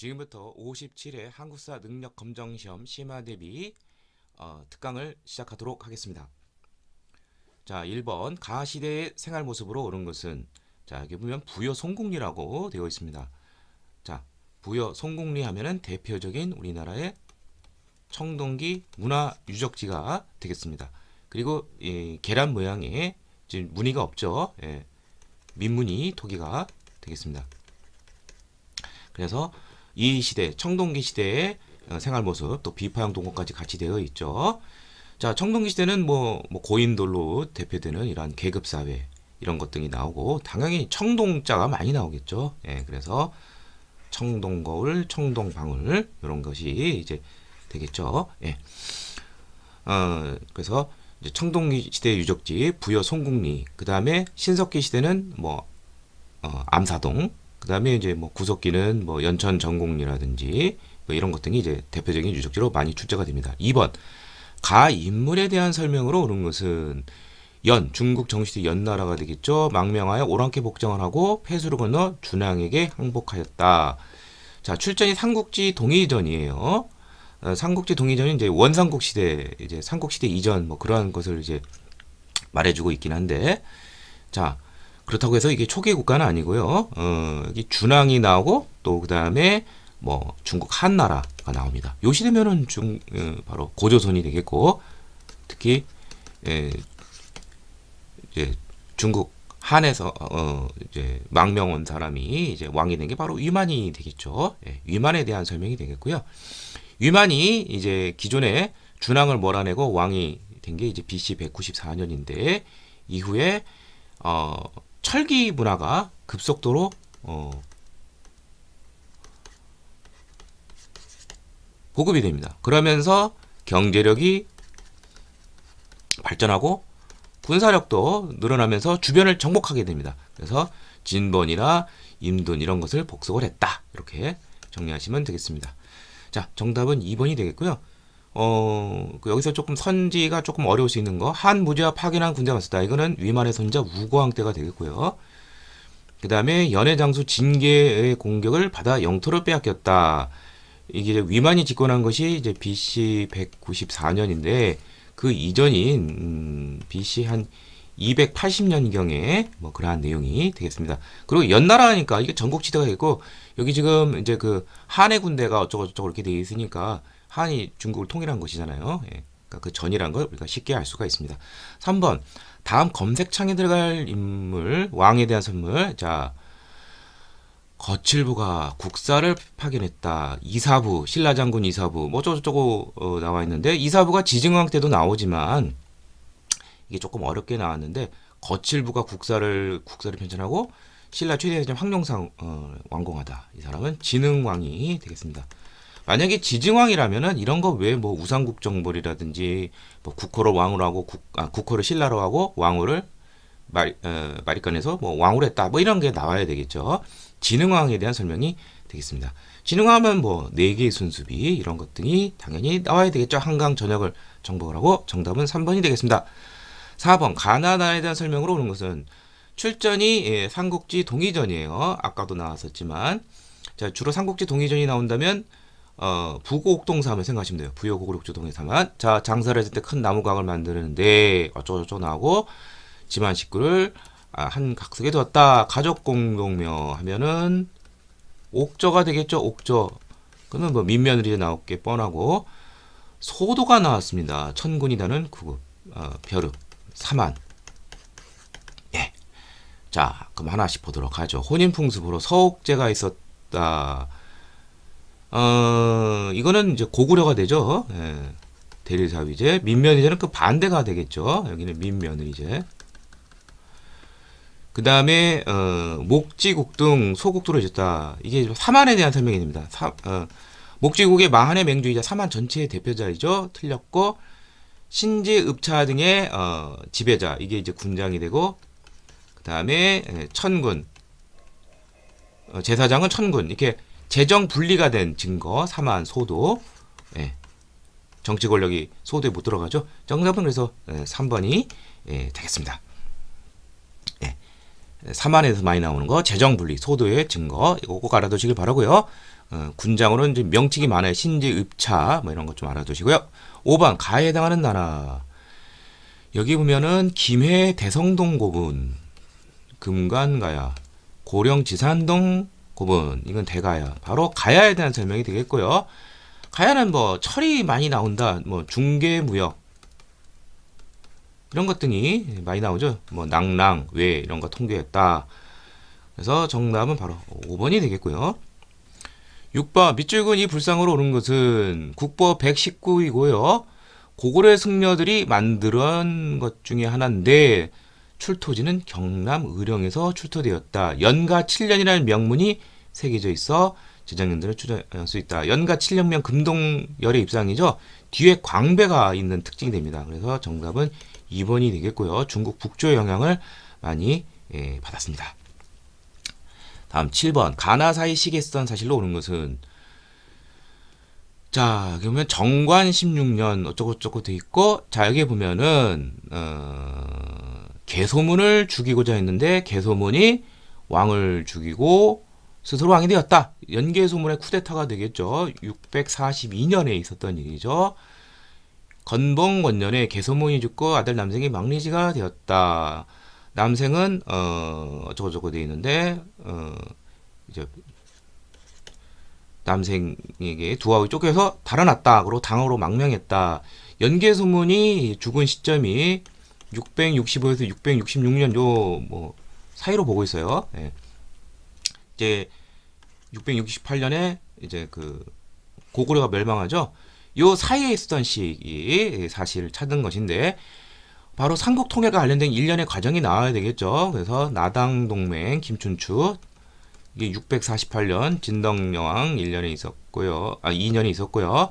지금부터 57회 한국사 능력 검정 시험 심화 대비 어, 특강을 시작하도록 하겠습니다. 자, 1번 가 시대의 생활 모습으로 오른 것은 자, 여기 보면 부여 송국리라고 되어 있습니다. 자, 부여 송국리 하면은 대표적인 우리나라의 청동기 문화 유적지가 되겠습니다. 그리고 예, 계란 모양의 지금 무늬가 없죠. 예, 민무늬 토기가 되겠습니다. 그래서 이 시대 청동기 시대의 어, 생활 모습 또 비파형 동호까지 같이 되어 있죠. 자 청동기 시대는 뭐, 뭐 고인돌로 대표되는 이러한 계급 사회 이런 것 등이 나오고 당연히 청동자가 많이 나오겠죠. 예, 그래서 청동 거울, 청동 방울 이런 것이 이제 되겠죠. 예. 어, 그래서 이제 청동기 시대 유적지 부여 송국리 그 다음에 신석기 시대는 뭐 어, 암사동 그 다음에 이제 뭐 구석기는 뭐 연천 전공리라든지 뭐 이런 것 등이 이제 대표적인 유적지로 많이 출제가 됩니다. 2번 가 인물에 대한 설명으로 오른 것은 연 중국 정시대 연나라가 되겠죠. 망명하여 오랑캐 복장을 하고 폐수를 건너 준왕에게 항복하였다. 자 출전이 삼국지 동의전이에요. 어, 삼국지 동의전이 이제 원삼국 시대 이제 삼국 시대 이전 뭐 그러한 것을 이제 말해주고 있긴 한데 자 그렇다고 해서 이게 초기 국가는 아니고요. 어, 여기 준항이 나오고 또 그다음에 뭐 중국 한나라가 나옵니다. 요 시대면은 중 어, 바로 고조선이 되겠고 특히 예, 이제 중국 한에서 어, 어 이제 망명 온 사람이 이제 왕이 된 게 바로 위만이 되겠죠. 예, 위만에 대한 설명이 되겠고요. 위만이 이제 기존에 준항을 몰아내고 왕이 된 게 이제 BC 194년인데 이후에 어 철기 문화가 급속도로 어, 보급이 됩니다. 그러면서 경제력이 발전하고 군사력도 늘어나면서 주변을 정복하게 됩니다. 그래서 진번이나 임돈 이런 것을 복속을 했다. 이렇게 정리하시면 되겠습니다. 자, 정답은 2번이 되겠고요. 어, 그 여기서 조금 선지가 조금 어려울 수 있는 거. 한 무제와 파견한 군대 가 갔었다. 이거는 위만의 선자 우고왕 때가 되겠고요. 그 다음에 연해 장수 진계의 공격을 받아 영토를 빼앗겼다. 이게 이제 위만이 집권한 것이 이제 BC 194년인데 그 이전인 음, BC 한 280년경에 뭐 그러한 내용이 되겠습니다. 그리고 연나라니까 이게 전국지대가 있고 여기 지금 이제 그 한해 군대가 어쩌고저쩌고 이렇게 되어 있으니까 한이 중국을 통일한 것이잖아요. 예. 그러니까 그 전이란 걸 우리가 쉽게 알 수가 있습니다. 3번 다음 검색창에 들어갈 인물 왕에 대한 선물 자 거칠부가 국사를 파견했다. 이사부, 신라장군 이사부, 뭐 저저저고 어, 나와 있는데 이사부가 지증왕 때도 나오지만 이게 조금 어렵게 나왔는데 거칠부가 국사를 국사를 편찬하고 신라 최대 왕룡상 어, 왕공하다. 이 사람은 진흥왕이 되겠습니다. 만약에 지증왕이라면은 이런 거 외에 뭐 우상국 정벌이라든지 뭐 국호를 왕으로 하고 국, 아, 국호를 신라로 하고 왕호를 말, 어, 마리간에서 뭐왕으로 했다 뭐 이런 게 나와야 되겠죠. 지능왕에 대한 설명이 되겠습니다. 지능왕하면 뭐네 개의 순수비 이런 것등이 당연히 나와야 되겠죠. 한강 전역을 정복을 하고 정답은 3번이 되겠습니다. 4번 가나나에 대한 설명으로 오는 것은 출전이 예, 삼국지 동의전이에요. 아까도 나왔었지만 자 주로 삼국지 동의전이 나온다면 어, 부곡동삼을 생각하시면 돼요. 부여고구조동의 삼한. 자, 장사를 했을 때 큰 나무각을 만드는데 네, 어쩌고저쩌고 나고 지만 식구를 아, 한 각석에 두었다. 가족 공동묘 하면은 옥저가 되겠죠. 옥저. 그러면 뭐 민며느리 나올 게 뻔하고 소도가 나왔습니다. 천군이다는 구급 어, 벼룩 삼한. 예. 자, 그럼 하나씩 보도록 하죠. 혼인풍습으로 서옥제가 있었다. 어, 이거는 이제 고구려가 되죠. 예. 대리사위제, 민면위제는 그 반대가 되겠죠. 여기는 민면의제. 그 다음에 어, 목지국 등 소국도로 있었다. 이게 사만에 대한 설명입니다. 사, 어, 목지국의 마한의 맹주이자 사만 전체의 대표자이죠. 틀렸고 신지 읍차 등의 어, 지배자 이게 이제 군장이 되고 그 다음에 예, 천군 어, 제사장은 천군 이렇게 재정 분리가 된 증거 사만 소도 예. 정치 권력이 소도에 못 들어가죠. 정답은 그래서 예, 3번이 예, 되겠습니다. 예. 3안에서 많이 나오는 거 재정 분리 소도의 증거 이거 꼭 알아두시길 바라고요. 어, 군장으로는 이제 명칭이 많아요. 신지, 읍차 뭐 이런 것 좀 알아두시고요. 5번 가에 해당하는 나라 여기 보면은 김해 대성동 고분 금관가야 고령 지산동 고분 이건 대가야. 바로 가야에 대한 설명이 되겠고요. 가야는 뭐 철이 많이 나온다. 뭐 중개 무역 이런 것 등이 많이 나오죠. 뭐 낭랑 외 이런 거 통계했다. 그래서 정답은 바로 5번이 되겠고요. 6번 밑줄근 이 불상으로 오른 것은 국보 119이고요. 고구려 승려들이 만들어것 중에 하나인데 출토지는 경남 의령에서 출토되었다. 연가 7년이라는 명문이 새겨져 있어 재작년들을 추정할 수 있다. 연가 7년명 금동열의 입상이죠. 뒤에 광배가 있는 특징이 됩니다. 그래서 정답은 2번이 되겠고요. 중국 북조의 영향을 많이 예, 받았습니다. 다음 7번 가나 사이 시계선 사실로 오는 것은 자 그러면 정관 16년 어쩌고저쩌고 돼 있고 자 여기 보면은 어, 개소문을 죽이고자 했는데 개소문이 왕을 죽이고 스스로 왕이 되었다. 연개소문의 쿠데타가 되겠죠. 642년에 있었던 일이죠. 건봉 원년에 개소문이 죽고 아들 남생이 망리지가 되었다. 남생은 어 저거 저거 돼 있는데 어 이제 남생에게 두아우 쫓겨서 달아났다. 그리고 당으로 망명했다. 연개소문이 죽은 시점이 665에서 666년 요 뭐 사이로 보고 있어요. 예. 이제 668년에 이제 그 고구려가 멸망하죠. 요 사이에 있었던 시기 사실 찾은 것인데 바로 삼국 통일과 관련된 일련의 과정이 나와야 되겠죠. 그래서 나당 동맹 김춘추 이게 648년 진덕여왕 1년이 있었고요. 아 2년이 있었고요.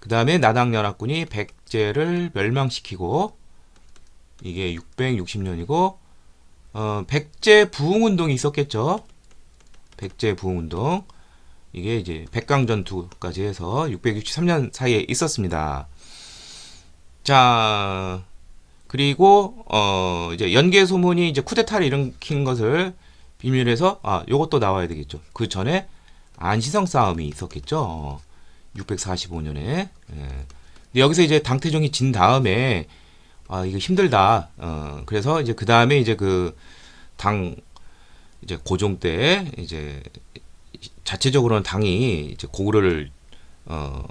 그 다음에 나당 연합군이 백제를 멸망시키고 이게 660년이고 어, 백제 부흥 운동이 있었겠죠. 백제 부흥 운동 이게 이제 백강 전투까지 해서 663년 사이에 있었습니다. 자 그리고 어 이제 연개 소문이 이제 쿠데타를 일으킨 것을 비밀해서 아 요것도 나와야 되겠죠. 그 전에 안시성 싸움이 있었겠죠. 645년에. 예. 근데 여기서 이제 당태종이 진 다음에 아 이거 힘들다. 어, 그래서 이제 그 다음에 이제 그 당 이제 고종 때 이제 자체적으로는 당이 이제 고구려를 어,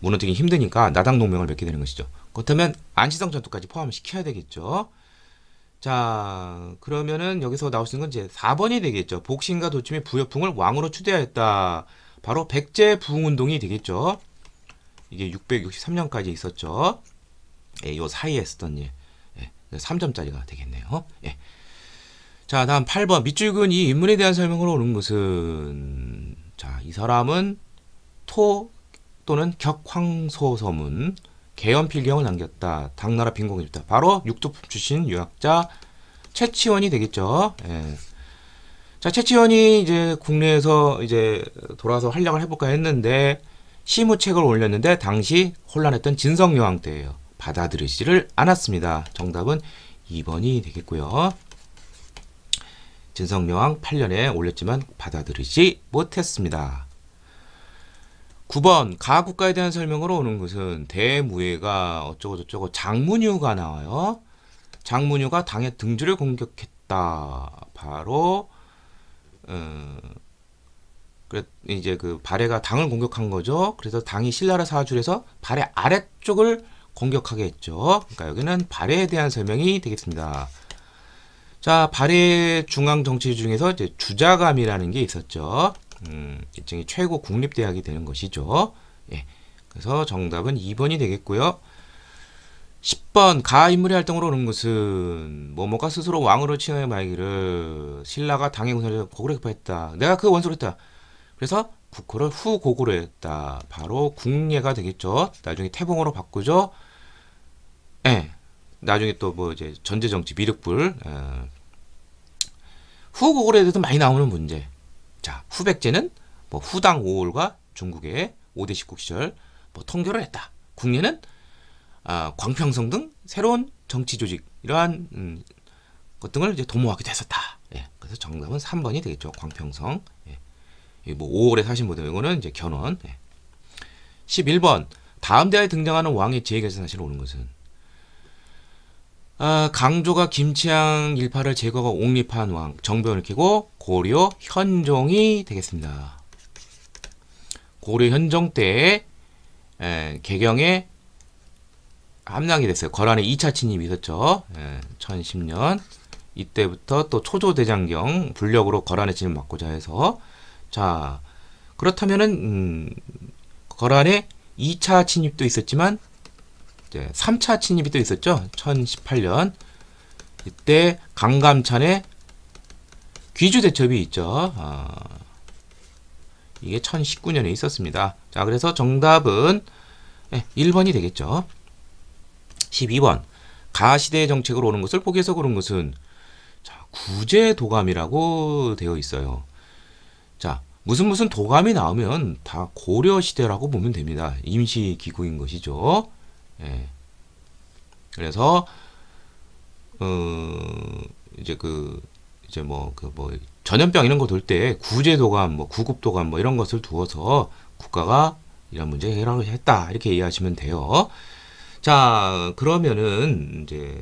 무너뜨리기 힘드니까 나당 동맹을 맺게 되는 것이죠. 그렇다면 안시성 전투까지 포함시켜야 되겠죠. 자 그러면은 여기서 나오시는건 이제 4번이 되겠죠. 복신과 도침이 부여풍을 왕으로 추대하였다. 바로 백제 부흥운동이 되겠죠. 이게 663년까지 있었죠. 예, 요 사이에 쓰던 일. 예, 3점짜리가 되겠네요. 예. 자, 다음 8번. 밑줄 근은이 인물에 대한 설명으로 는은 것은 자, 이 사람은 토 또는 격황소서문 개연필경을 남겼다. 당나라 빈공입니다. 바로 육두품 출신 유학자 최치원이 되겠죠. 예. 자, 최치원이 이제 국내에서 이제 돌아서 활약을 해볼까 했는데 시무책을 올렸는데 당시 혼란했던 진성여왕 때예요. 받아들이지를 않았습니다. 정답은 2번이 되겠고요. 진성여왕 8년에 올렸지만 받아들이지 못했습니다. 9번 가국가에 대한 설명으로 오는 것은 대무예가 어쩌고저쩌고 장문유가 나와요. 장문유가 당의 등주를 공격했다. 바로 음, 이제 그 발해가 당을 공격한 거죠. 그래서 당이 신라라 사줄에서 발해 아래쪽을 공격하게 했죠. 그러니까 여기는 발해에 대한 설명이 되겠습니다. 자, 발해 중앙 정치 중에서 이제 주자감이라는 게 있었죠. 음, 일종의 최고 국립대학이 되는 것이죠. 예. 그래서 정답은 2번이 되겠고요. 10번 가 인물의 활동으로 오는 것은 뭐뭐가 스스로 왕으로 칭하여 말기를 신라가 당의 군사를 고구려파 급 했다. 내가 그원수로 했다. 그래서 국호를 후고구려 했다. 바로 국례가 되겠죠. 나중에 태봉으로 바꾸죠. 예. 나중에 또 뭐 이제 전제 정치 미륵불 어, 후고구려에 대해서 많이 나오는 문제. 자, 후백제는 뭐 후당 5월과 중국의 5대 19 시절 뭐통결을 했다. 국내는 아, 광평성 등 새로운 정치 조직 이러한 음, 것 등을 이제 도모하게됐었다 예. 그래서 정답은 3번이 되겠죠. 광평성. 예. 뭐 5월에 사신 분들 이거는 이제 견원 예. 11번 다음 대화에 등장하는 왕의 지혜에서 사실 오는 것은 아, 강조가 김치향 일파를 제거하고 옹립한 왕 정변을 키고 고려 현종이 되겠습니다. 고려 현종 때 에, 예, 개경에 함락이 됐어요. 거란의 2차 침입이 있었죠. 에, 예, 1010년 이때부터 또 초조대장경 불력으로 거란의 진을 막고자 해서 자 그렇다면은 음, 거란의 2차 침입도 있었지만 이제 3차 침입이 또 있었죠. 1018년. 이때 강감찬의 귀주 대첩이 있죠. 어, 이게 1019년에 있었습니다. 자, 그래서 정답은 1번이 예, 되겠죠. 12번. 가시대의 정책으로 오는 것을 포기해서 그런 것은 자, 구제 도감이라고 되어 있어요. 자, 무슨 무슨 도감이 나오면 다 고려 시대라고 보면 됩니다. 임시 기구인 것이죠. 예. 그래서 어 이제 그 이제 뭐그뭐 그 뭐, 전염병 이런 거 돌 때 구제도감 뭐 구급도감 뭐 이런 것을 두어서 국가가 이런 문제 해결을 했다 이렇게 이해하시면 돼요. 자 그러면은 이제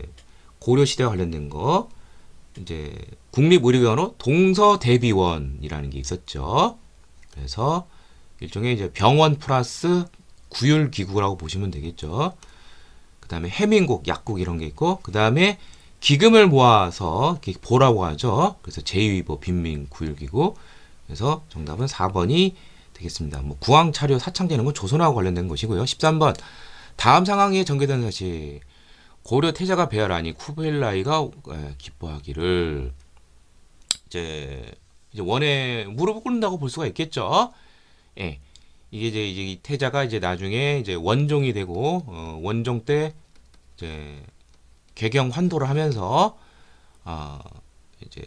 고려 시대 관련된 거 이제 국립의료연호 동서대비원이라는 게 있었죠. 그래서 일종의 이제 병원 플러스 구휼 기구라고 보시면 되겠죠. 그 다음에 해민국, 약국 이런 게 있고 그 다음에 기금을 모아서 보라고 하죠. 그래서 제2보 빈민 구휼기구 그래서 정답은 4번이 되겠습니다. 뭐 구황 차료 사창제는 건 뭐 조선하고 관련된 것이고요. 13번 다음 상황에 전개된 사실 고려 태자가 배열하니 쿠벨라이가 예, 기뻐하기를 이제 이제 원에 무릎을 꿇는다고 볼 수가 있겠죠. 예. 이게 이제 이제 이 태자가 이제 나중에 이제 원종이 되고 어, 원종 때 이제 개경 환도를 하면서 아 어, 이제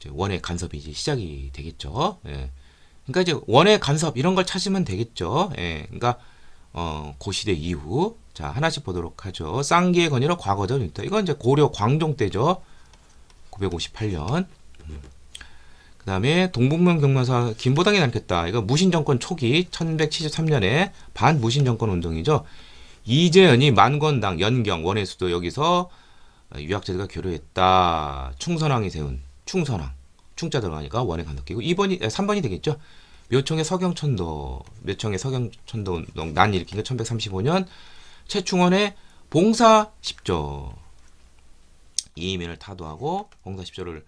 이제 원의 간섭이 이제 시작이 되겠죠. 예. 그러니까 이제 원의 간섭 이런 걸 찾으면 되겠죠. 예. 그러니까 어, 고시대 이후 자 하나씩 보도록 하죠. 쌍기의 건의로 과거전 일터 이건 이제 고려 광종 때죠. 958년 그다음에 동북문 경마사 김보당이 남겼다 이거 무신 정권 초기 1173년에 반무신 정권 운동이죠. 이재현이 만건당 연경 원해수도 여기서 유학제도가 교류했다. 충선왕이 세운 충선왕. 충자 들어가니까 원에 감독이고 2번이 3번이 아, 되겠죠. 묘청의 서경천도 묘청의 서경천도 운동 난 일으킨 거 1135년 최충원의 봉사 1조 이민을 타도하고 봉사 1조를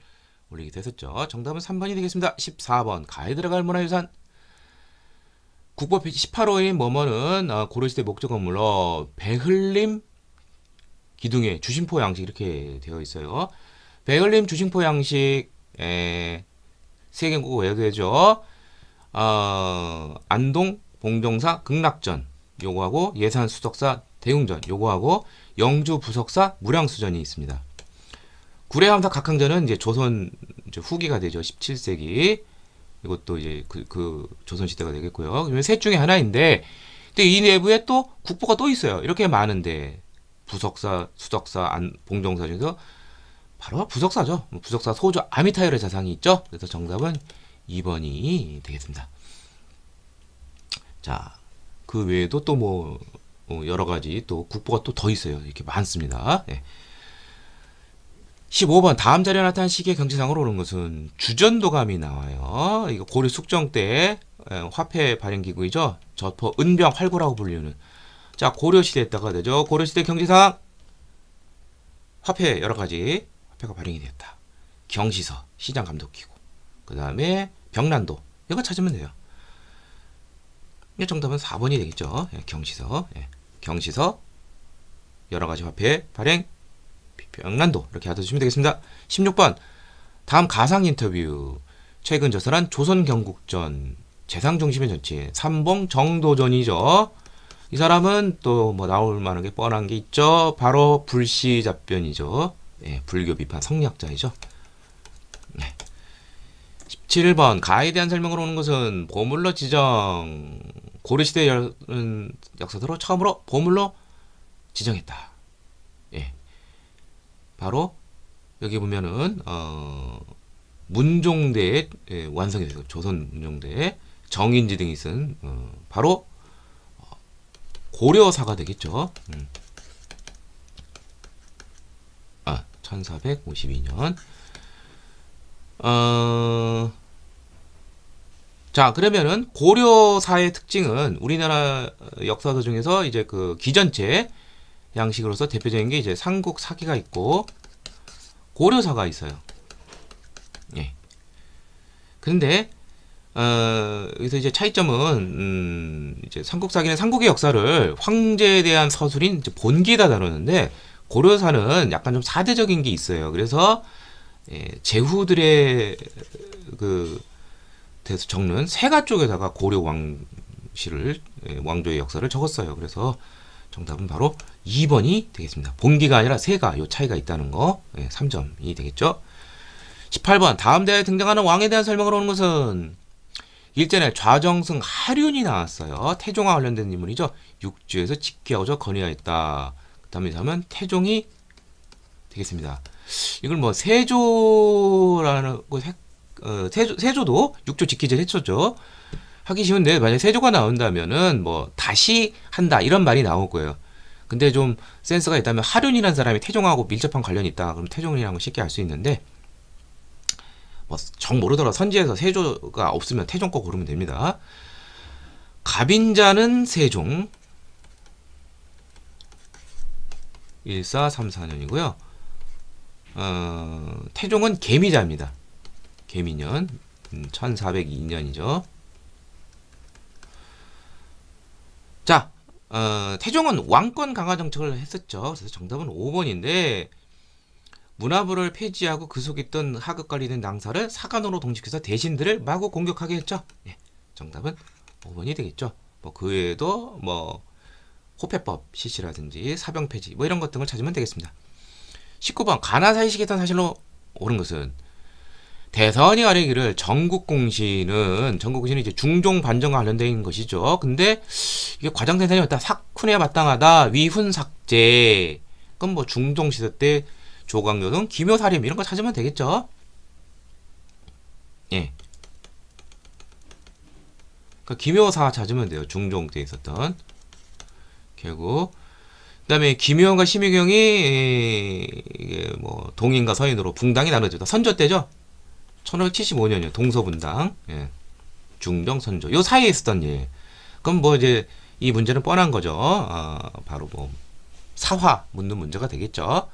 올리기됐었죠 정답은 3번이 되겠습니다. 14번 가에 들어갈 문화유산 국법 18호인 머머는 고려시대 목적 건물로 배흘림 기둥에 주심포 양식 이렇게 되어 있어요. 배흘림 주심포 양식 예, 세계국 외교죠. 어, 안동 봉종사 극락전 요거하고 예산 수석사 대웅전 요거하고 영주 부석사 무량수전이 있습니다. 구례함사 각항전은 이제 조선 이제 후기가 되죠. 17세기. 이것도 이제 그, 그 조선 시대가 되겠고요. 그러면 셋 중에 하나인데 근데 이 내부에 또 국보가 또 있어요. 이렇게 많은데 부석사, 수석사, 안, 봉정사 중에서 바로 부석사죠. 뭐 부석사 소조 아미타열의 자상이 있죠. 그래서 정답은 2번이 되겠습니다. 자, 그 외에도 또뭐 어, 여러 가지 또 국보가 또 더 있어요. 이렇게 많습니다. 네. 15번 다음 자료 나타난 시기의 경제상으로 오른 것은 주전도감이 나와요. 이거 고려 숙정 때 예, 화폐 발행 기구이죠. 저퍼 은병 활구라고 불리는. 자 고려 시대에 따가 되죠. 고려 시대 경제상 화폐 여러 가지 화폐가 발행이 됐다. 경시서 시장 감독 기구. 그 다음에 병란도 이거 찾으면 돼요. 정답은 4번이 되겠죠. 예, 경시서 예, 경시서 여러 가지 화폐 발행 비평란도 이렇게 알아두시면 되겠습니다. 16번 다음 가상 인터뷰 최근 저서란 조선경국전 재상중심의 정치 삼봉 정도전이죠. 이 사람은 또 뭐 나올 만한 게 뻔한 게 있죠. 바로 불시잡변이죠. 예, 불교 비판 성리자이죠 네. 17번 가에 대한 설명으로 오는 것은 보물러 지정 고려시대 음, 역사서로 처음으로 보물러 지정했다. 바로 여기 보면은 어, 문종대의 예, 완성이 됐돼요 조선 문종대 정인지 등이 쓴 어, 바로 어, 고려사가 되겠죠. 음. 아, 1452년. 어... 자, 그러면은 고려사의 특징은 우리나라 역사서 중에서 이제 그 기전체 양식으로서 대표적인 게 이제 삼국 사기가 있고 고려사가 있어요. 예. 그런데 어, 여기서 이제 차이점은 음, 이제 삼국사기는 삼국의 역사를 황제에 대한 서술인 본기에다 다루는데 고려사는 약간 좀 사대적인 게 있어요. 그래서 예, 제후들의 그 대해서 적는 세가 쪽에다가 고려 왕실을 예, 왕조의 역사를 적었어요. 그래서 정답은 바로 2번이 되겠습니다. 본기가 아니라 세가 요 차이가 있다는 거 예, 3점이 되겠죠. 18번 다음 대에 등장하는 왕에 대한 설명을 오는 것은 일전에 좌정승 하륜이 나왔어요. 태종과 관련된 인물이죠. 육주에서 직계하고자 건의하였다. 그 다음에 하면 태종이 되겠습니다. 이걸 뭐 세조라는 거 어, 세조, 세조도 육조 직계제를 했었죠. 하기 쉬운데 만약 세조가 나온다면은 뭐 다시 한다 이런 말이 나올 거예요. 근데 좀 센스가 있다면 하륜이라는 사람이 태종하고 밀접한 관련이 있다. 그럼 태종이라는 걸 쉽게 알 수 있는데 뭐 정 모르더라도 선지에서 세조가 없으면 태종 거 고르면 됩니다. 갑인자는 세종 1434년이고요. 어, 태종은 개미자입니다. 개미년 1402년이죠. 음, 자, 어, 태종은 왕권 강화 정책을 했었죠. 그래서 정답은 5번인데 문화부를 폐지하고 그 속에 있던 하급 관리는 낭사를 사관으로 동식해서 대신들을 마구 공격하게 했죠. 예, 정답은 5번이 되겠죠. 뭐 그 외에도 뭐 호패법 실시라든지 사병 폐지 뭐 이런 것 등을 찾으면 되겠습니다. 19번 가나사의식했던 사실로 옳은 것은 대선이 아니기를 전국공신은전국공신은 이제 중종 반정과 관련된 것이죠. 근데 이게 과장생산이 맞다 삭훈에 마땅하다 위훈삭제 그건 뭐 중종 시대 때 조광요등 기묘사림 이런 거 찾으면 되겠죠. 예. 그러니까 기묘사 찾으면 돼요. 중종 때 있었던 결국 그다음에 김효원과 심의경이 예, 이게 뭐 동인과 서인으로 붕당이나눠져다 선조 때죠. 1575년이요. 동서분당. 예. 중정 선조. 요 사이에 있었던 예. 그럼 뭐 이제 이 문제는 뻔한 거죠. 아, 바로 뭐 사화 묻는 문제가 되겠죠.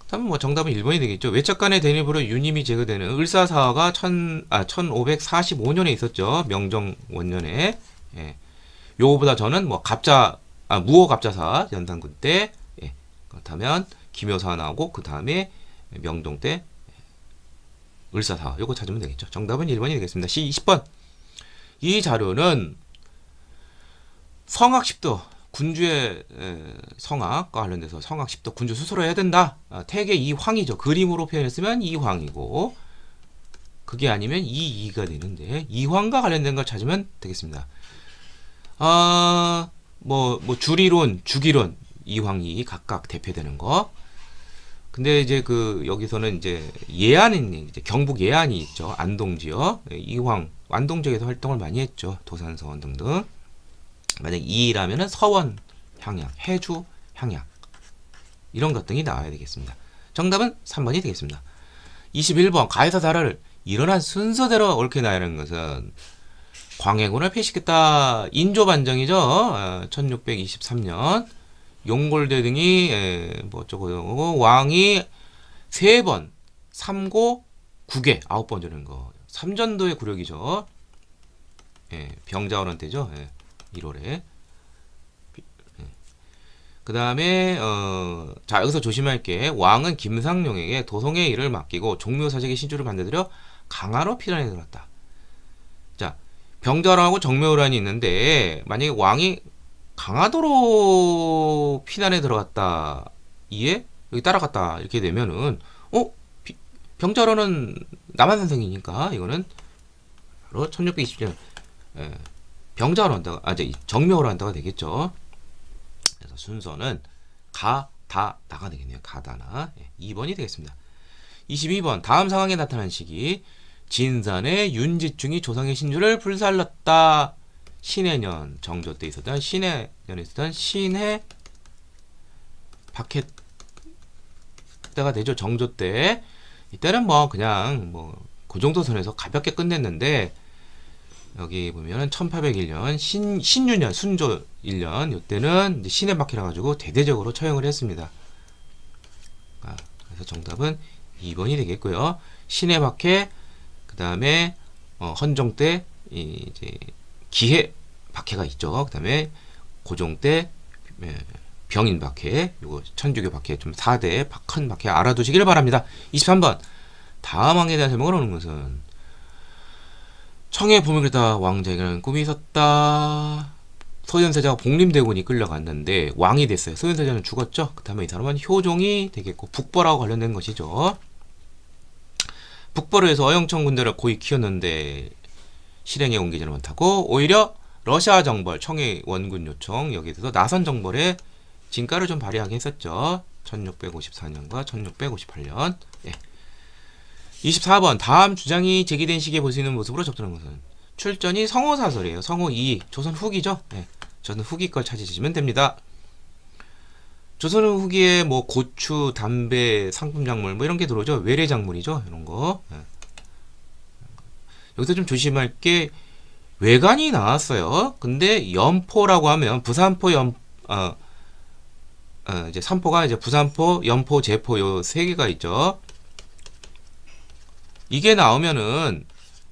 그다음 뭐 정답은 1번이 되겠죠. 외척 간의 대립으로 유님이 제거되는 을사사화가 천, 아, 1545년에 있었죠. 명정 원년에. 예. 요거보다 저는 뭐 갑자 아, 무호 갑자사 연산군 때 예. 그렇다면 김효사 나오고 그다음에 명동때 을사사 요거 찾으면 되겠죠. 정답은 1번이 되겠습니다. C 20번. 이 자료는 성악십도 군주의 성악과 관련돼서 성악십도 군주 스스로 해야 된다. 아, 태계 이황이죠. 그림으로 표현했으면 이황이고 그게 아니면 이이가 되는데 이황과 관련된 걸 찾으면 되겠습니다. 아뭐뭐 뭐 주리론, 주기론 이황이 각각 대표되는 거 근데 이제 그 여기서는 이제 예안이 이제 경북 예안이 있죠. 안동 지역 예, 이황 안동 지역에서 활동을 많이 했죠. 도산서원 등등. 만약 이라면은 서원 향양, 해주 향양 이런 것 등이 나와야 되겠습니다. 정답은 3번이 되겠습니다. 21번 가해사사를 일어난 순서대로 옳게 나열하는 것은 광해군을 폐식했다 인조 반정이죠. 1623년 아, 용골대 등이 예, 뭐 어쩌고 왕이 세번 삼고 국개 아홉 번 되는 거 삼전도의 구력이죠. 예, 병자원한 때죠. 예, 1월에. 예. 그 다음에 어, 자 여기서 조심할 게 왕은 김상룡에게 도성의 일을 맡기고 종묘사직의 신주를 반대드려 강화로 피난해 들었다. 자 병자호랑하고 정묘호란이 있는데 만약에 왕이 강화도로 피난에 들어갔다. 이에 여기 따라갔다. 이렇게 되면은 어? 병자로는 남한 선생이니까 이거는 바로 1620년 예, 병자로 한다가 아 이제 정명으로 한다가 되겠죠. 그래서 순서는 가, 다, 나가 되겠네요. 가다나 예, 2번이 되겠습니다. 22번 다음 상황에 나타난 시기 진산의 윤지충이 조상의 신주를 불살랐다. 신해년 정조 때 있었던 신해년에 있었던 신해 박해때가 되죠 정조 때 이때는 뭐 그냥 뭐그 정도 선에서 가볍게 끝냈는데 여기 보면은 1801년 신, 신유년 순조 1년 이때는 신해 박해라 가지고 대대적으로 처형을 했습니다 아, 그래서 정답은 2번이 되겠고요 신해 박해 그 다음에 어, 헌정 때 이제 기해 박해가 있죠. 그다음에 고종 때 예, 병인 박해, 요거 천주교 박해 좀 4대 박한 박해 알아두시길 바랍니다. 23번 다음 왕에 대한 설명을 하는 것은 청해 봄을 그다 왕자에게는 꿈이 있었다. 소현세자가 복림대군이 끌려갔는데 왕이 됐어요. 소현세자는 죽었죠. 그 다음에 이 사람은 효종이 되겠고 북벌하고 관련된 것이죠. 북벌에서 어영천 군대를 고이 키웠는데 실행에 옮기지는 못하고 오히려 러시아 정벌 청해 원군 요청 여기에 대서 나선 정벌에 진가를 좀 발휘하게 했었죠. 1654년과 1658년. 예. 24번 다음 주장이 제기된 시기에 볼 수 있는 모습으로 접근한 것은 출전이 성호사설이에요. 성호 2 조선 후기죠. 예. 조선 후기 걸 찾으시면 됩니다. 조선 후기에 뭐 고추, 담배, 상품 작물 뭐 이런 게 들어오죠. 외래 작물이죠. 이런 거. 예. 여기서 좀 조심할 게 외관이 나왔어요. 근데 연포라고 하면 부산포 연 어, 어, 이제 산포가 이제 부산포, 연포, 제포 요 세 개가 있죠. 이게 나오면은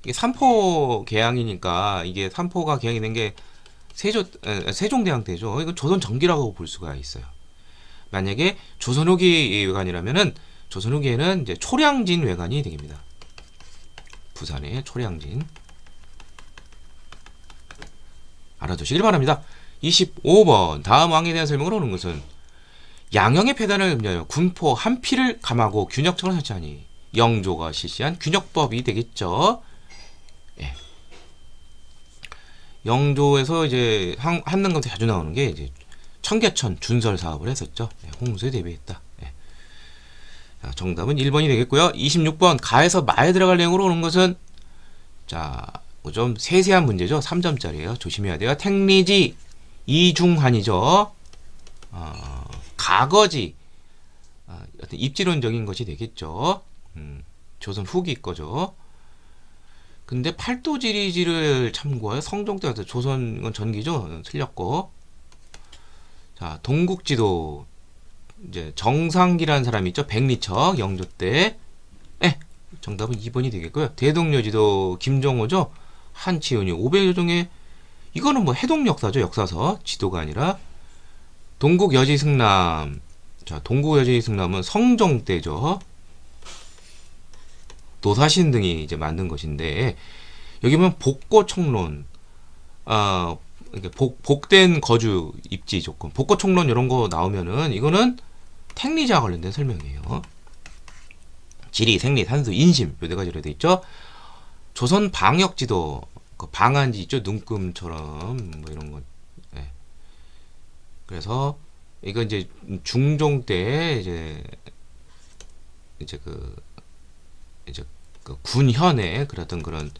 이게 산포 개항이니까 이게 산포가 개항이 된 게 세조 세종대왕 때죠. 이건 조선 전기라고 볼 수가 있어요. 만약에 조선 후기 외관이라면은 조선 후기에는 이제 초량진 외관이 됩니다. 부산의 초량진 알아두시길 바랍니다. 25번 다음 왕에 대한 설명을 오는 것은 양형의 폐단을 음려하여 군포 한 피를 감하고 균역청을 설치하니 영조가 실시한 균역법이 되겠죠. 예. 영조에서 이제 한능검에 자주 나오는 게 이제 청계천 준설 사업을 했었죠. 예, 홍수에 대비했다. 자, 정답은 1번이 되겠고요. 26번 가에서 마에 들어갈 내용으로 오는 것은 자, 뭐 좀 세세한 문제죠. 3점짜리예요. 조심해야 돼요. 택리지 이중환이죠. 어, 가거지 어, 어떤 입지론적인 것이 되겠죠. 음, 조선 후기 거죠. 근데 팔도지리지를 참고하여 성종 때 조선 건 전기죠. 어, 틀렸고 자 동국지도 이제 정상기라는 사람이 있죠. 백리척 영조 때. 에, 예, 정답은 2번이 되겠고요. 대동여지도 김정호죠. 한치윤이 500여종의 이거는 뭐 해동 역사죠. 역사서 지도가 아니라 동국 여지 승남. 자, 동국 여지 승남은 성종 때죠. 노사신 등이 이제 만든 것인데 여기 보면 복고 청론 아 복, 복된 거주 입지 조건 복고 청론 이런 거 나오면은 이거는 생리자 와 관련된 설명이에요. 지리, 생리, 산소, 인심 요네 가지로 돼 있죠. 조선 방역 지도 그 방안지 있죠 눈금처럼 뭐 이런 것. 네. 그래서 이거 이제 중종 때 이제 이제 그 이제 그 군현의 그랬던 그런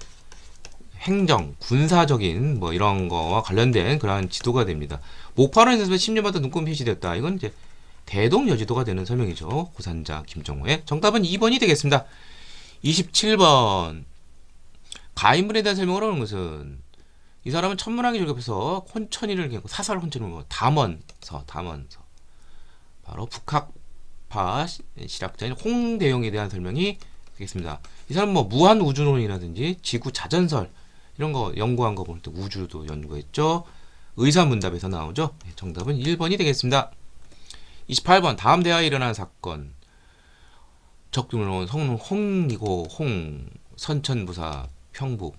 행정, 군사적인 뭐 이런 거와 관련된 그러 지도가 됩니다. 목파론에서 10년마다 눈금 표시됐다. 이건 이제 대동여지도가 되는 설명이죠. 고산자 김정호의 정답은 2번이 되겠습니다. 27번 가인물에 대한 설명을 하는 것은 이 사람은 천문학이 졸업해서 혼천이를 겪고 사설 혼천을 담원서 담원서 바로 북학파 실학자인 홍대용에 대한 설명이 되겠습니다. 이 사람 뭐 무한 우주론이라든지 지구 자전설 이런 거 연구한 거 볼 때 우주도 연구했죠. 의사문답에서 나오죠. 네, 정답은 1번이 되겠습니다. 28번 다음 대화에 일어난 사건 적중론 으 홍이고 홍 선천부사 평북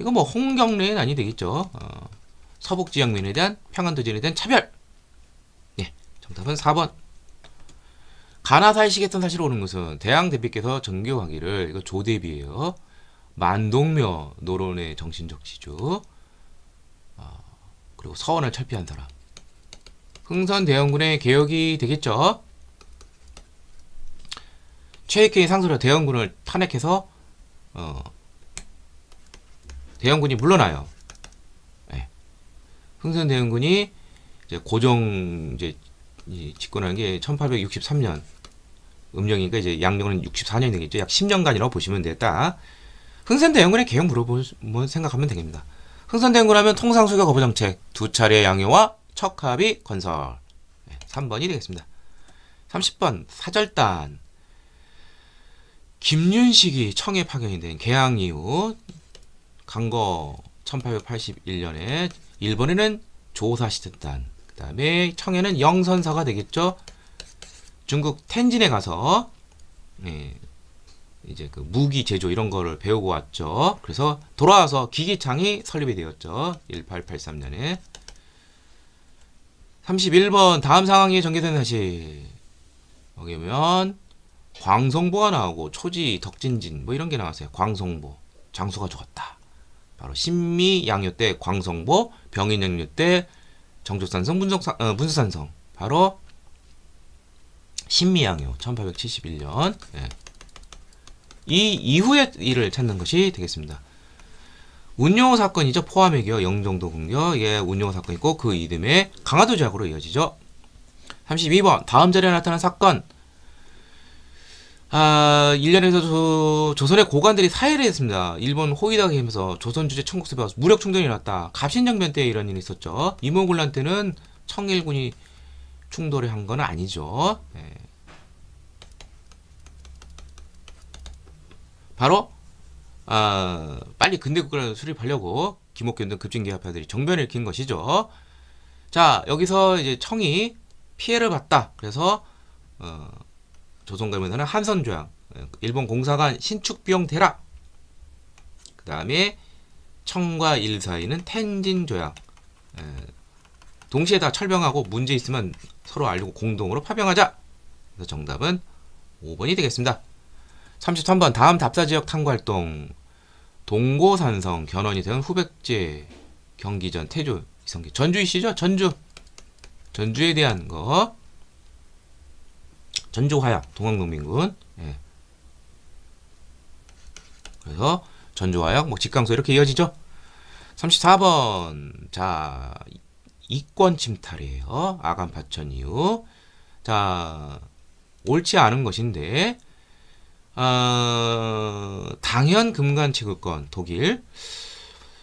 이거 뭐 홍경래는 아니 되겠죠 어, 서북지역민에 대한 평안도전에 대한 차별 예 정답은 4번 가나사의 시겠던 사실을 오는 것은 대왕 대비께서 정교하기를 이거 조대비예요 만동묘 노론의 정신적 지주 어, 그리고 서원을 철폐한 사람 흥선 대원군의 개혁이 되겠죠. 최익행이 상소로 대형군을 탄핵해서 어, 대형군이 물러나요. 네. 예. 흥선 대형군이 이제 고종 이제 집권한 게 1863년 음력이니까 이제 양력은 64년이 되겠죠. 약 10년간이라고 보시면 되겠다. 흥선 대형군의 개혁 물어보면 뭐 생각하면 되겠습니다. 흥선 대형군 하면 통상수교 거부정책 두 차례 양해와 척합이 건설. 3번이 되겠습니다. 30번 사절단 김윤식이 청에 파견이 된 개항 이후 강거 1881년에 일본에는 조사시든단 그 다음에 청에는 영선사가 되겠죠. 중국 텐진에 가서 예, 이제 그 무기 제조 이런 거를 배우고 왔죠. 그래서 돌아와서 기기창이 설립이 되었죠. 1883년에 31번 다음 상황이 전개되는 사실 여기 보면 광성보가 나오고 초지, 덕진진 뭐 이런 게 나왔어요. 광성보 장수가 좋았다 바로 신미 양요 때 광성보, 병인 양요 때정족산성 분석산, 어, 분수산성 바로 신미 양요 1871년 예. 이 이후의 일을 찾는 것이 되겠습니다. 운용호 사건이죠. 포함액이요 영종도 군교 예운용호 사건 있고 그 이듬해 강화도 조약으로 이어지죠. 32번 다음 자리에 나타난 사건 아, 1년에서 조, 조선의 고관들이 사해를 했습니다. 일본 호이다 게임에서 조선 주재 청국수배와 무력 충돌이 일어 났다. 갑신정변 때 이런 일이 있었죠. 이모군란 때는 청일군이 충돌을 한 건 아니죠. 네. 바로 아, 빨리 근대 국가를 수립하려고 김옥균 등 급진기합파들이 정변을 킨 것이죠. 자 여기서 이제 청이 피해를 봤다. 그래서 어, 조선가면은 한선조양 일본 공사관 신축 비용 대락. 그 다음에 청과 일 사이는 텐진 조양 에, 동시에 다 철병하고 문제 있으면 서로 알리고 공동으로 파병하자. 그래서 정답은 5번이 되겠습니다. 3 3번 다음 답사 지역 탐구 활동 동고산성 견원이 된 후백제 경기 전 태조 이성계 전주 이시죠 전주 전주에 대한 거 전주 화약 동학농민군 예. 그래서 전주 화약 뭐 직강소 이렇게 이어지죠 3 4 번자 이권 침탈이에요 아간 파천 이후 자 옳지 않은 것인데 어, 당연 금관 체크권 독일.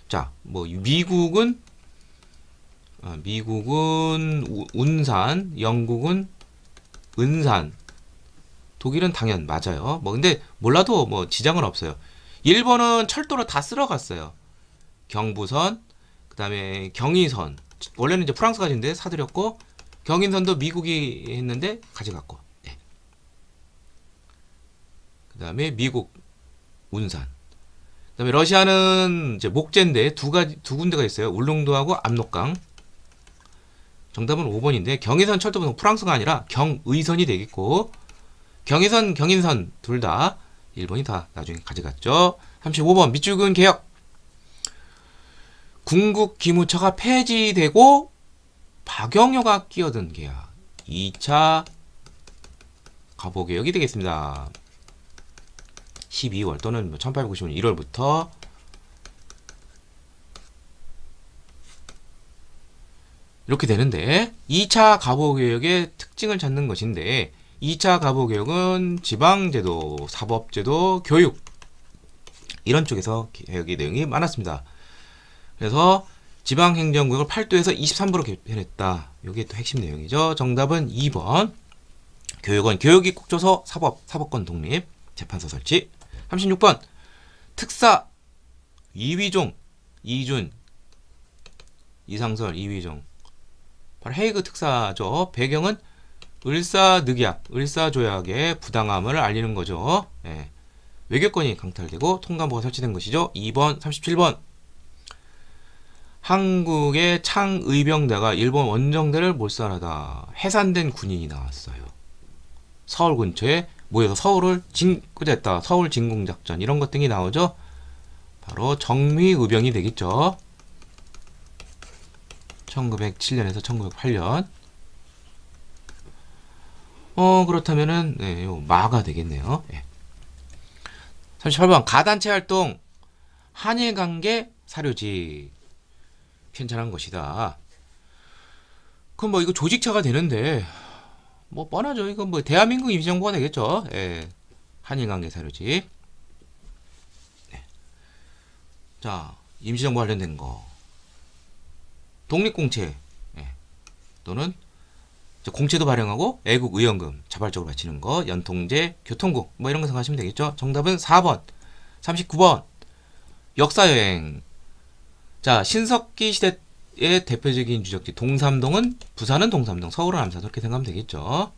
자, 뭐 미국은 어, 미국은 우, 운산, 영국은 은산, 독일은 당연 맞아요. 뭐 근데 몰라도 뭐 지장은 없어요. 일본은 철도로 다 쓸어갔어요. 경부선, 그 다음에 경의선. 원래는 이제 프랑스가 진데 사들였고 경인선도 미국이 했는데 가져갔고 그 다음에 미국 운산. 그 다음에 러시아는 이제 목재인데 두 가지, 두 군데가 있어요. 울릉도하고 압록강. 정답은 5번인데 경의선 철도는 프랑스가 아니라 경의선이 되겠고 경의선, 경인선 둘 다일본이다 나중에 가져갔죠. 35번 밑줄근 개혁. 궁극 기무처가 폐지되고 박영효가 끼어든 개혁. 2차 가보개혁이 되겠습니다. 12월 또는 1 8 9 0년 1월부터 이렇게 되는데 2차 가보개혁의 특징을 찾는 것인데 2차 가보개혁은 지방제도, 사법제도, 교육 이런 쪽에서 개혁의 내용이 많았습니다. 그래서 지방행정구역을 8도에서 2 3부로 개편했다. 이게 또 핵심 내용이죠. 정답은 2번 교육원 교육이 꼭 줘서 사법, 사법권 독립, 재판소 설치 36번 특사 이위종 이준 이상설 이위종 바로 헤이그 특사죠. 배경은 을사늑약 을사조약의 부당함을 알리는 거죠. 예. 외교권이 강탈되고 통감부가 설치된 것이죠. 2번 37번 한국의 창의병대가 일본 원정대를 몰살하다 해산된 군인이 나왔어요. 서울 근처에 모여서 서울을 진구됐다 서울 진공작전 이런 것 등이 나오죠. 바로 정미의병이 되겠죠. 1907년에서 1908년 어 그렇다면은 네, 마가 되겠네요. 예. 38번 가단체 활동 한일관계 사료지 괜찮은 것이다. 그럼 뭐 이거 조직차가 되는데 뭐 뻔하죠. 이건 뭐 대한민국 임시정부가 되겠죠. 예. 한일관계 사료지 네. 자, 임시정부 관련된 거. 독립공채 예. 또는 공채도 발행하고 애국 의원금 자발적으로 바치는 거, 연통제, 교통국 뭐 이런 거 생각하시면 되겠죠. 정답은 4번, 39번 역사여행. 자 신석기 시대 의 대표적인 유적지 동삼동은 부산은 동삼동, 서울은 암산 이렇게 생각하면 되겠죠.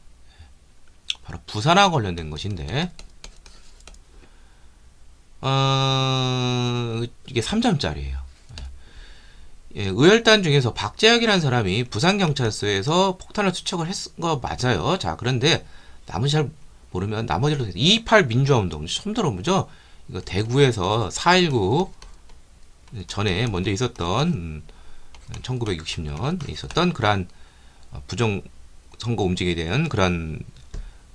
바로 부산하 관련된 것인데 어, 이게 3점짜리예요. 예, 의열단 중에서 박재혁이라는 사람이 부산경찰서에서 폭탄을 투척을 했은 거 맞아요. 자, 그런데 나머지 잘 모르면 나머지로 28 민주화운동 처음 들어보죠. 이거 대구에서 4.19 전에 먼저 있었던 음, 1960년 있었던 그러한 어, 부정 선거 움직에 임 대한 그러한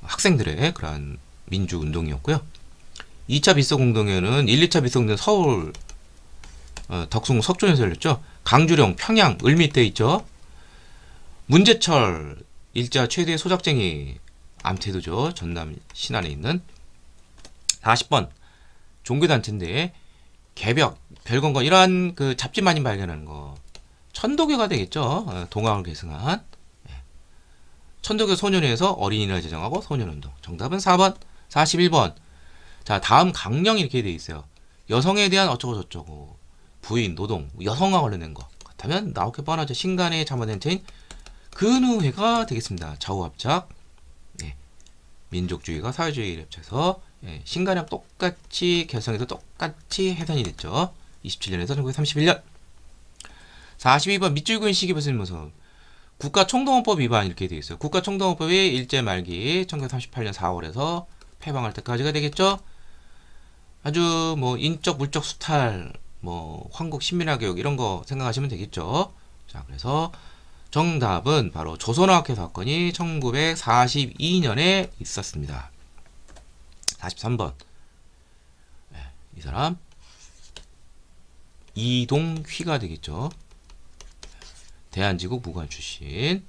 학생들의 그러한 민주 운동이었고요. 2차 비서공동회는 1, 2차 비서공동회 서울 어, 덕숭 석조에서 열렸죠. 강주령 평양 을미때 있죠. 문제철 일자 최대 소작쟁이 암태도죠. 전남 신안에 있는 40번 종교단체인데 개벽, 별건건 이러한 그 잡지만이 발견하는 거 천도교가 되겠죠. 어, 동학을 계승한 예. 천도교 소년회에서 어린이날 제정하고 소년운동. 정답은 4번, 41번. 자, 다음 강령 이렇게 돼 있어요. 여성에 대한 어쩌고저쩌고, 부인, 노동, 여성과 관련된 거. 그렇다면 나오게 뻔하죠. 신간의 참여된 체인 근우회가 되겠습니다. 좌우합작. 예. 민족주의가 사회주의를 합쳐서 예. 신간이랑 똑같이 결성해서 똑같이 해산이 됐죠. 27년에서 1931년. 42번 밑줄 그인식이 무슨 모습? 국가총동원법 위반 이렇게 되어 있어요. 국가총동원법이 일제 말기 1938년 4월에서 폐방할 때까지가 되겠죠. 아주 뭐 인적 물적 수탈 뭐 황국 신민화 교육 이런 거 생각하시면 되겠죠. 자, 그래서 정답은 바로 조선어학회 사건이 1942년에 있었습니다. 43번. 네, 이 사람 이동휘가 되겠죠. 대한지국 무관 출신.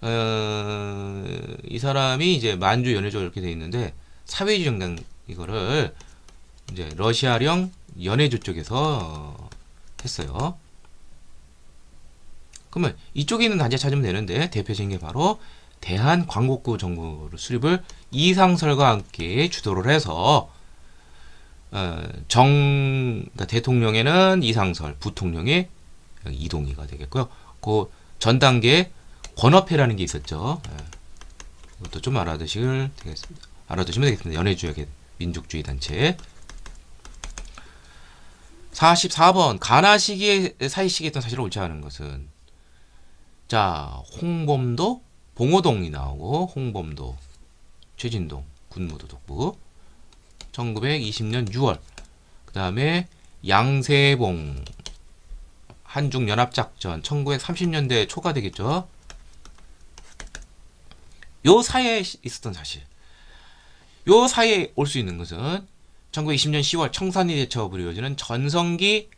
어, 이 사람이 이제 만주 연회조 이렇게 돼 있는데 사회주의 정당 이거를 이제 러시아령 연회조 쪽에서 어, 했어요. 그러면 이쪽에 있는 단체 찾으면 되는데 대표적인 게 바로 대한광복구 정부를 수립을 이상설과 함께 주도를 해서 어, 정 그러니까 대통령에는 이상설, 부통령에 이동희가 되겠고요. 그전단계 권업회라는 게 있었죠. 예. 이것도 좀 알아두시길 되겠습니다. 알아두시면 되겠습니다. 연해주역의 민족주의 단체. 44번 가나 시기에 사이시기했던 사실을 옳지 않은 것은 자 홍범도 봉호동이 나오고 홍범도 최진동 군무도 독부 1920년 6월 그 다음에 양세봉 한중연합작전 1930년대 초가 되겠죠. 요 사이에 있었던 사실. 요 사이에 올 수 있는 것은 1920년 10월 청산리 대첩으로 이어지는 전성기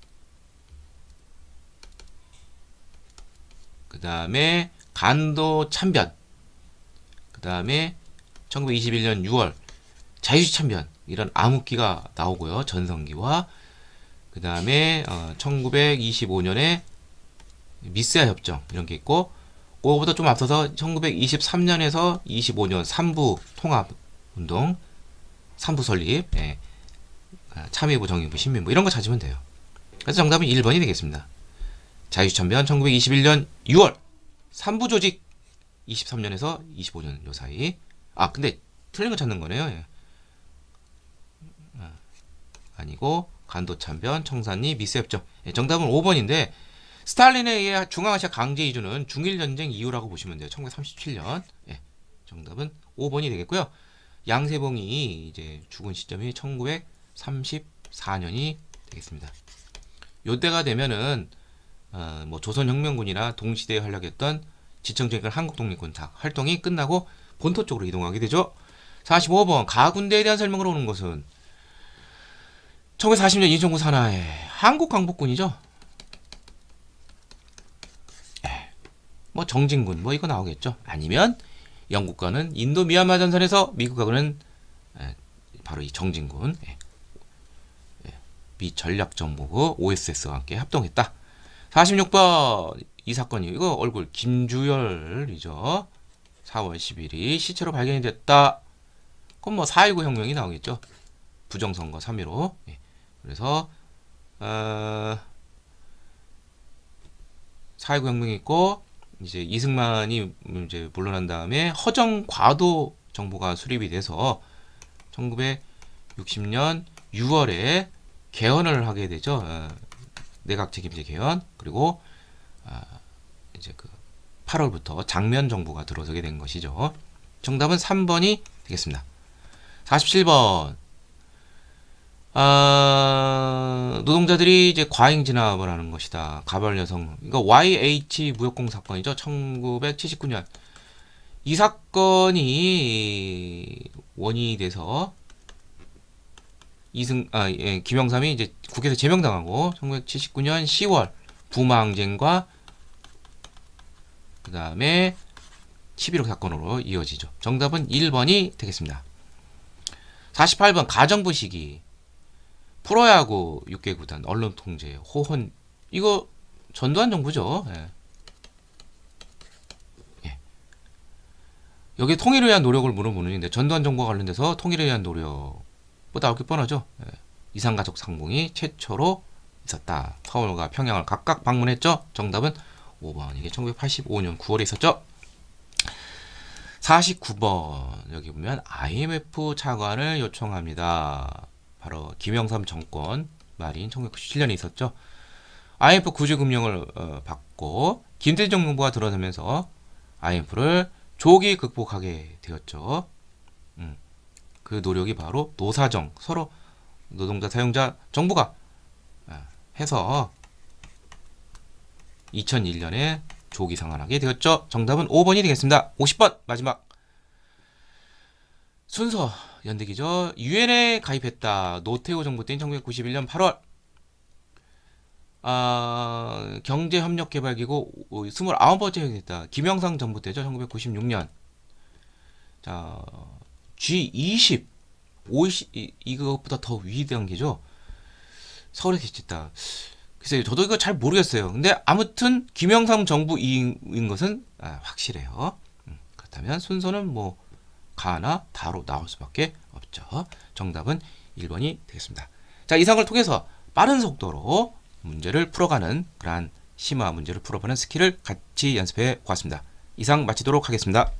그 다음에 간도 참변 그 다음에 1921년 6월 자유시 참변 이런 암흑기가 나오고요. 전성기와 그 다음에 어, 1925년에 미스야 협정 이런 게 있고 그거보다 좀 앞서서 1923년에서 25년 3부 통합운동 3부 설립 예. 아, 참여부 정의부 신민부 이런 거 찾으면 돼요 그래서 정답은 1번이 되겠습니다 자유시천변 1921년 6월 3부 조직 23년에서 25년 요 사이 아 근데 틀린 거 찾는 거네요 예. 아, 아니고 간도참변, 청산리, 미세협정 예, 정답은 5번인데 스탈린에 의해 예, 중앙아시아 강제 이주는 중일 전쟁 이후라고 보시면 돼요. 1937년. 예. 정답은 5번이 되겠고요. 양세봉이 이제 죽은 시점이 1934년이 되겠습니다. 요때가 되면은 어, 뭐 조선혁명군이나 동시대에 활약했던 지청정권 한국독립군 탁 활동이 끝나고 본토 쪽으로 이동하게 되죠. 45번 가군대에 대한 설명으로 오는 것은 1940년 인천구 산하에 한국 광복군이죠. 예. 뭐 정진군 뭐 이거 나오겠죠. 아니면 영국과는 인도 미얀마 전선에서 미국과는 예, 바로 이 정진군 예. 미 전략정보부 OSS와 함께 합동했다. 46번 이 사건이 이거 얼굴 김주열이죠. 4월 1 1일 시체로 발견이 됐다. 그럼 뭐 4.19 혁명이 나오겠죠. 부정선거 3.15. 예. 그래서 어, 사회구혁명이 있고 이제 이승만이 이제 물러난 다음에 허정 과도 정부가 수립이 돼서 1960년 6월에 개헌을 하게 되죠. 어, 내각 책임제 개헌 그리고 어, 이제 그 8월부터 장면 정부가 들어서게 된 것이죠. 정답은 3번이 되겠습니다. 47번 아, 노동자들이 이제 과잉 진압을 하는 것이다. 가발 여성. 그러니까 YH 무역공 사건이죠. 1979년. 이 사건이 원인이 돼서 이승 아 예, 김영삼이 이제 국회에서 제명당하고 1979년 10월 부마항쟁과 그다음에 11호 사건으로 이어지죠. 정답은 1번이 되겠습니다. 48번 가정부 시기 프로야구 6개 구단 언론 통제 호헌 이거 전두환 정부죠. 예. 예. 여기 통일을 위한 노력을 물어보는데 전두환 정부와 관련돼서 통일을 위한 노력보다 아홉 개 뻔하죠. 예. 이상가족 상봉이 최초로 있었다. 서울과 평양을 각각 방문했죠. 정답은 5번. 이게 1985년 9월에 있었죠. 49번 여기 보면 IMF 차관을 요청합니다. 바로 김영삼 정권 말인 1997년에 있었죠. IMF 구제금융을 어, 받고 김대중 정부가 들어서면서 IMF를 조기 극복하게 되었죠. 음, 그 노력이 바로 노사정 서로 노동자 사용자 정부가 아, 해서 2001년에 조기 상환하게 되었죠. 정답은 5번이 되겠습니다. 50번 마지막 순서 연대기죠. 유엔에 가입했다. 노태우 정부 때인 1991년 8월 아, 경제협력개발기구 29번째 회원이다. 김영삼 정부 때죠. 1996년 자 G20 o e 이것보다 더위대한계죠 서울에 개최했다. 글쎄요, 저도 이거 잘 모르겠어요. 근데 아무튼 김영삼 정부 인 것은 아, 확실해요. 음, 그렇다면 순서는 뭐 가나 다로 나올 수밖에 없죠. 정답은 1번이 되겠습니다. 자, 이상을 통해서 빠른 속도로 문제를 풀어가는 그러한 심화 문제를 풀어보는 스킬을 같이 연습해 보았습니다. 이상 마치도록 하겠습니다.